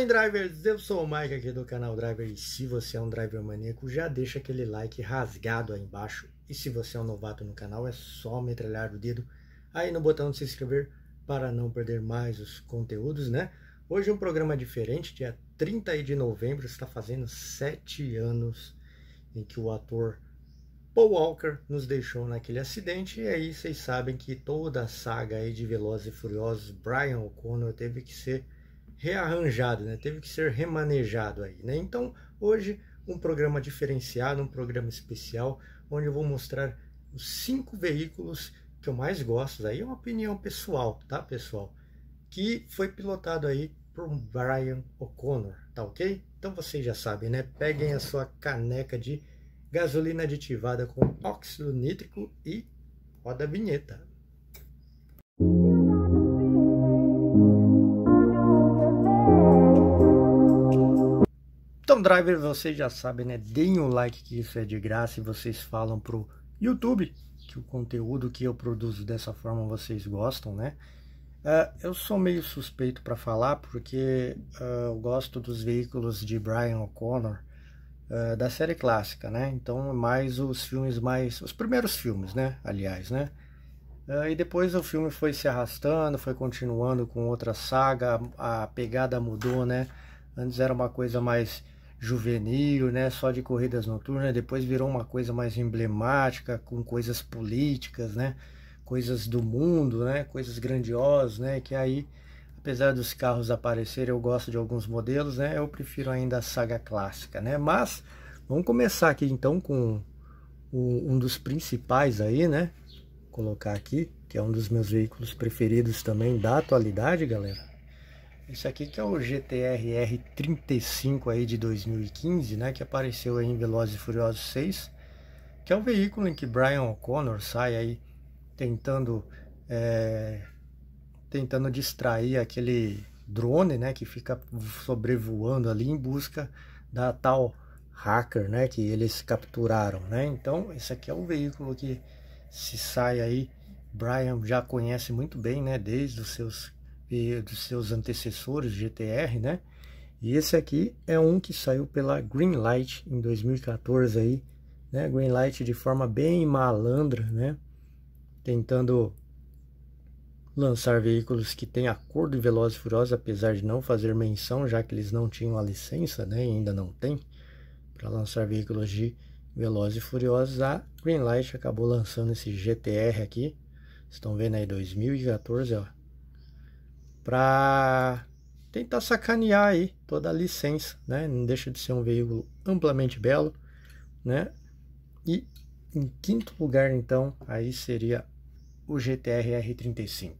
Oi, drivers? Eu sou o Mike aqui do canal Driver e se você é um driver maníaco, já deixa aquele like rasgado aí embaixo. E se você é um novato no canal, é só metralhar o dedo aí no botão de se inscrever para não perder mais os conteúdos, né? Hoje é um programa diferente, dia 30 de novembro, está fazendo sete anos em que o ator Paul Walker nos deixou naquele acidente, e aí vocês sabem que toda a saga aí de Velozes e Furiosos, Brian O'Connor teve que ser rearranjado, né? teve que ser remanejado aí. Né? Então, hoje, um programa diferenciado, um programa especial, onde eu vou mostrar os cinco veículos que eu mais gosto, aí é uma opinião pessoal, tá pessoal? Que foi pilotado aí por Brian O'Connor, tá ok? Então vocês já sabem, né? Peguem a sua caneca de gasolina aditivada com óxido nítrico e roda a vinheta. Então, driver, vocês já sabem, né? Deem o um like que isso é de graça e vocês falam pro YouTube que o conteúdo que eu produzo dessa forma vocês gostam, né? Uh, eu sou meio suspeito para falar porque uh, eu gosto dos veículos de Brian O'Connor uh, da série clássica, né? Então, mais os filmes mais... os primeiros filmes, né? Aliás, né? e depois o filme foi se arrastando, foi continuando com outra saga, a pegada mudou, né? Antes era uma coisa mais juvenil, né, só de corridas noturnas, né, depois virou uma coisa mais emblemática, com coisas políticas, né, coisas do mundo, né, coisas grandiosas, né, que aí, apesar dos carros aparecerem, eu gosto de alguns modelos, né, eu prefiro ainda a saga clássica, né, mas vamos começar aqui então com um dos principais aí, né, Vou colocar aqui, que é um dos meus veículos preferidos também da atualidade, galera, esse aqui que é o GTR R35 aí de 2015, né, que apareceu aí em Velozes e Furiosos 6, que é o veículo em que Brian O'Connor sai aí tentando é, tentando distrair aquele drone, né, que fica sobrevoando ali em busca da tal hacker, né, que eles capturaram, né? Então, esse aqui é o veículo que se sai aí Brian já conhece muito bem, né, desde os seus e dos seus antecessores, GTR, né? E esse aqui é um que saiu pela Greenlight em 2014 aí, né? Greenlight de forma bem malandra, né? Tentando lançar veículos que têm acordo de Veloz e Furiosa, apesar de não fazer menção, já que eles não tinham a licença, né? E ainda não tem, para lançar veículos de Veloz e Furiosos. A Greenlight acabou lançando esse GTR aqui. Estão vendo aí 2014, ó para tentar sacanear aí toda a licença, né? Não deixa de ser um veículo amplamente belo, né? E em quinto lugar, então, aí seria o GTR R35.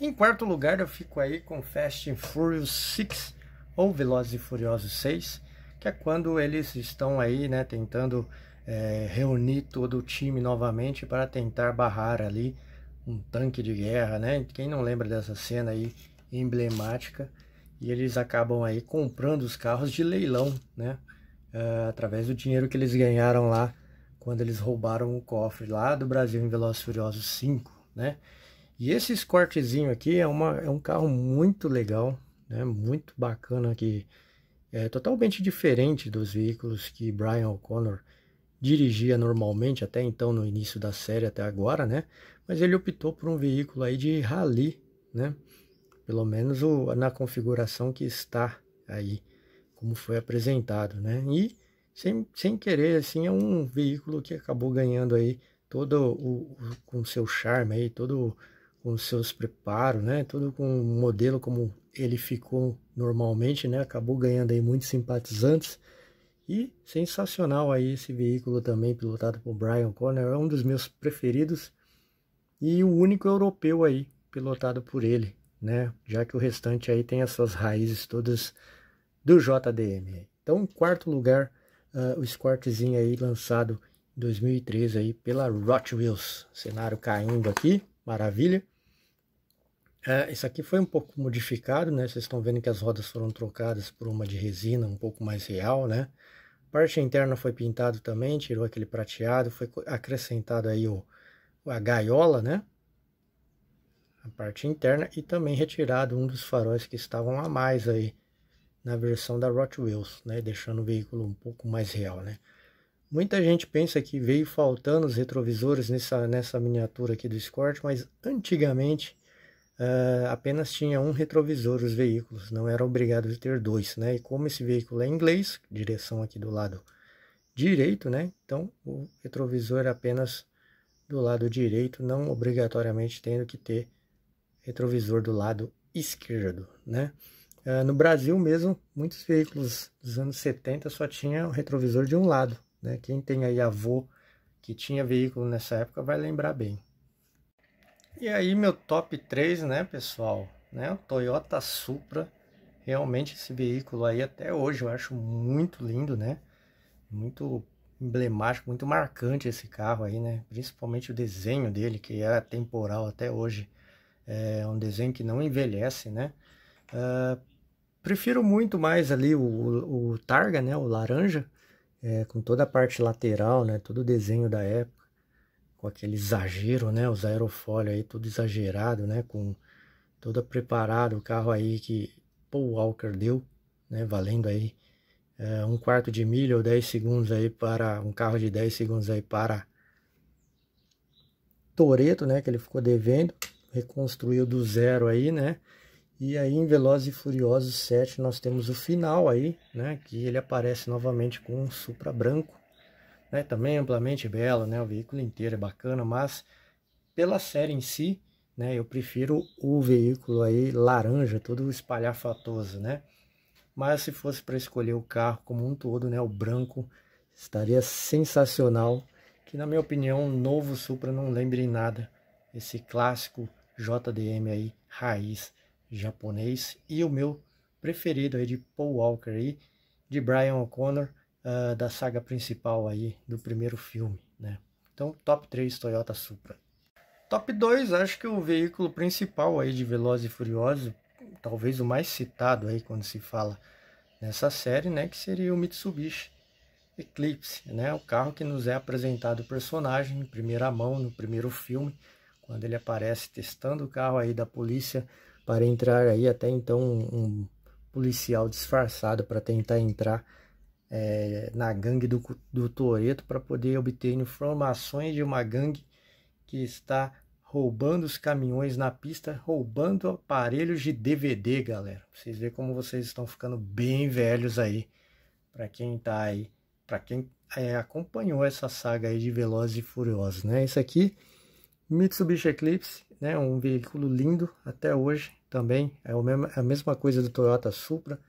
Em quarto lugar, eu fico aí com Fast and Furious 6 ou Velozes e Furiosos 6, que é quando eles estão aí, né, tentando é, reunir todo o time novamente para tentar barrar ali um tanque de guerra, né? Quem não lembra dessa cena aí emblemática? E eles acabam aí comprando os carros de leilão, né? Uh, através do dinheiro que eles ganharam lá quando eles roubaram o cofre lá do Brasil em Velozes Furiosos 5, né? E esse escortezinho aqui é, uma, é um carro muito legal, né? Muito bacana aqui, é totalmente diferente dos veículos que Brian O'Connor dirigia normalmente até então no início da série até agora, né? Mas ele optou por um veículo aí de rally, né? Pelo menos o, na configuração que está aí, como foi apresentado, né? E sem, sem querer, assim, é um veículo que acabou ganhando aí todo o, com seu charme aí, todo com seus preparos, né? Todo com o modelo como ele ficou normalmente, né? Acabou ganhando aí muitos simpatizantes e sensacional aí esse veículo também, pilotado por Brian Conner, é um dos meus preferidos e o único europeu aí pilotado por ele, né? Já que o restante aí tem as suas raízes todas do JDM. Então, em quarto lugar, uh, o Squartzinho aí lançado em 2013 aí pela Rotwheels. Cenário caindo aqui, maravilha. É, isso aqui foi um pouco modificado, né? Vocês estão vendo que as rodas foram trocadas por uma de resina um pouco mais real, né? Parte interna foi pintada também, tirou aquele prateado, foi acrescentado aí o, a gaiola, né? A parte interna e também retirado um dos faróis que estavam a mais aí na versão da Wheels, né? Deixando o veículo um pouco mais real, né? Muita gente pensa que veio faltando os retrovisores nessa, nessa miniatura aqui do Escort, mas antigamente uh, apenas tinha um retrovisor os veículos, não era obrigado a ter dois, né? E como esse veículo é inglês, direção aqui do lado direito, né? Então o retrovisor apenas do lado direito, não obrigatoriamente tendo que ter retrovisor do lado esquerdo, né? Uh, no Brasil mesmo, muitos veículos dos anos 70 só tinha o retrovisor de um lado, né? Quem tem aí avô que tinha veículo nessa época vai lembrar bem. E aí meu top 3, né, pessoal? Né, o Toyota Supra. Realmente esse veículo aí até hoje eu acho muito lindo, né? Muito emblemático, muito marcante esse carro aí, né? Principalmente o desenho dele, que é temporal até hoje. É um desenho que não envelhece, né? Uh, prefiro muito mais ali o, o, o Targa, né? O laranja, é, com toda a parte lateral, né? Todo o desenho da época com aquele exagero, né? Os aerofólios aí tudo exagerado, né? Com toda preparado o carro aí que Paul Walker deu, né? Valendo aí é, um quarto de milha ou 10 segundos aí para um carro de 10 segundos aí para Toreto, né? Que ele ficou devendo, reconstruiu do zero aí, né? E aí em Velozes e Furiosos 7 nós temos o final aí, né? Que ele aparece novamente com um Supra branco né? Também amplamente belo, né? O veículo inteiro é bacana, mas pela série em si, né? Eu prefiro o veículo aí laranja, todo espalhafatoso, né? Mas se fosse para escolher o carro como um todo, né? O branco estaria sensacional. Que na minha opinião, o novo Supra não lembre nada. Esse clássico JDM aí, raiz japonês. E o meu preferido aí de Paul Walker aí, de Brian O'Connor uh, da saga principal aí do primeiro filme, né? Então, top 3 Toyota Supra. Top 2, acho que o veículo principal aí de Veloz e Furioso, talvez o mais citado aí quando se fala nessa série, né, que seria o Mitsubishi Eclipse, né, o carro que nos é apresentado o personagem em primeira mão no primeiro filme, quando ele aparece testando o carro aí da polícia para entrar aí até então um policial disfarçado para tentar entrar é, na gangue do, do Toreto para poder obter informações de uma gangue que está roubando os caminhões na pista, roubando aparelhos de DVD, galera. vocês veem como vocês estão ficando bem velhos aí, para quem tá aí, para quem é, acompanhou essa saga aí de Velozes e Furiosos, né? Isso aqui, Mitsubishi Eclipse, né? Um veículo lindo até hoje também, é, o mesmo, é a mesma coisa do Toyota Supra,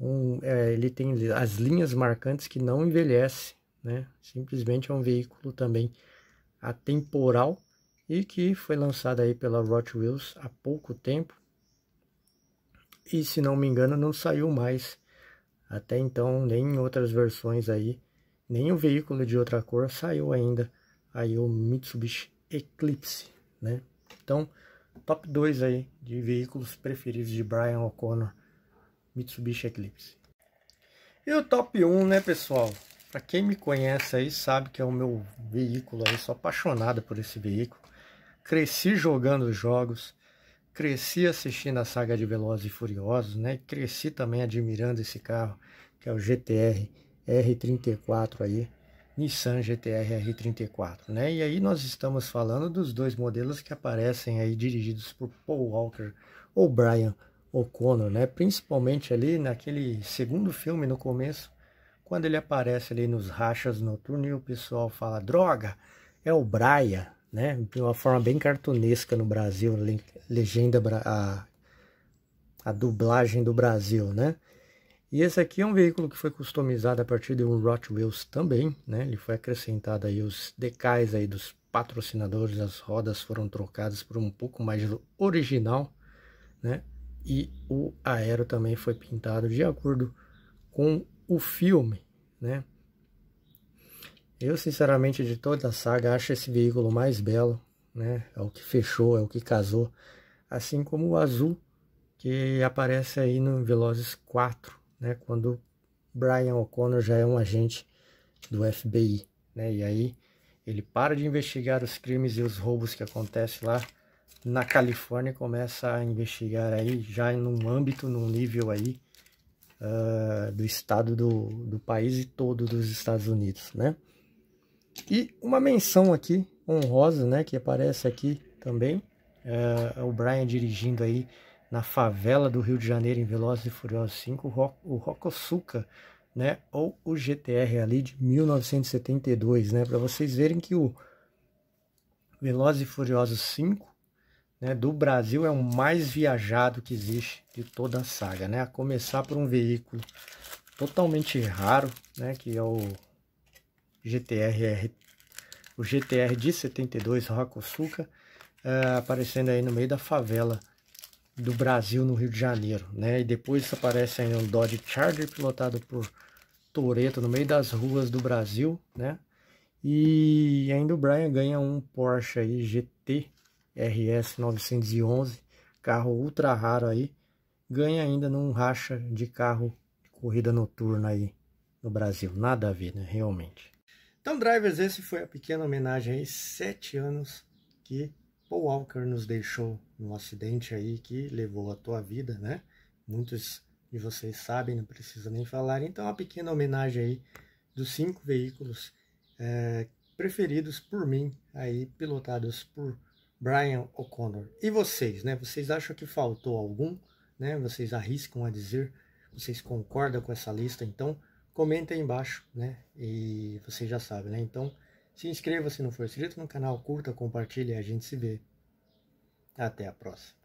um, é, ele tem as linhas marcantes que não envelhece, né? Simplesmente é um veículo também atemporal e que foi lançado aí pela Wheels há pouco tempo. E se não me engano, não saiu mais até então, nem em outras versões aí, o veículo de outra cor saiu ainda aí o Mitsubishi Eclipse, né? Então, top 2 aí de veículos preferidos de Brian O'Connor Mitsubishi Eclipse. E o top 1, né, pessoal? Para quem me conhece aí, sabe que é o meu veículo aí, sou apaixonado por esse veículo. Cresci jogando jogos, cresci assistindo a saga de Velozes e Furiosos, né? Cresci também admirando esse carro, que é o GTR R34 aí, Nissan GTR R34, né? E aí nós estamos falando dos dois modelos que aparecem aí dirigidos por Paul Walker ou Brian O'Connor, né? Principalmente ali naquele segundo filme no começo, quando ele aparece ali nos rachas noturnos e o pessoal fala droga, é o Braia, né? De uma forma bem cartunesca no Brasil, legenda a, a dublagem do Brasil, né? E esse aqui é um veículo que foi customizado a partir de um Rottweils também, né? Ele foi acrescentado aí os decais aí dos patrocinadores, as rodas foram trocadas por um pouco mais original, né? e o aero também foi pintado de acordo com o filme, né? Eu, sinceramente, de toda a saga, acho esse veículo mais belo, né? É o que fechou, é o que casou. Assim como o azul, que aparece aí no Velozes 4, né? Quando Brian O'Connor já é um agente do FBI, né? E aí ele para de investigar os crimes e os roubos que acontecem lá na Califórnia começa a investigar aí já num âmbito, num nível aí uh, do estado do, do país e todo dos Estados Unidos, né? E uma menção aqui honrosa, né, que aparece aqui também, uh, o Brian dirigindo aí na favela do Rio de Janeiro em Velozes e Furiosos 5, o, Ro Suca, né, ou o GTR ali de 1972, né, para vocês verem que o Velozes e Furiosos 5 né, do Brasil é o mais viajado que existe de toda a saga, né? A começar por um veículo totalmente raro, né, que é o GTR o GTR de 72 Rakosuka, Suca, aparecendo aí no meio da favela do Brasil no Rio de Janeiro, né? E depois aparece aí um Dodge Charger pilotado por Toreto no meio das ruas do Brasil, né? E ainda o Brian ganha um Porsche aí GT RS 911, carro ultra raro aí, ganha ainda num racha de carro de corrida noturna aí no Brasil. Nada a ver, né? Realmente. Então, drivers, esse foi a pequena homenagem aí, sete anos que Paul Walker nos deixou num acidente aí que levou a tua vida, né? Muitos de vocês sabem, não precisa nem falar. Então, a pequena homenagem aí dos cinco veículos é, preferidos por mim, aí pilotados por Brian O'Connor. E vocês, né? Vocês acham que faltou algum? Né? Vocês arriscam a dizer? Vocês concordam com essa lista? Então, comenta aí embaixo, né? E vocês já sabem, né? Então, se inscreva se não for inscrito no canal, curta, compartilhe e a gente se vê. Até a próxima.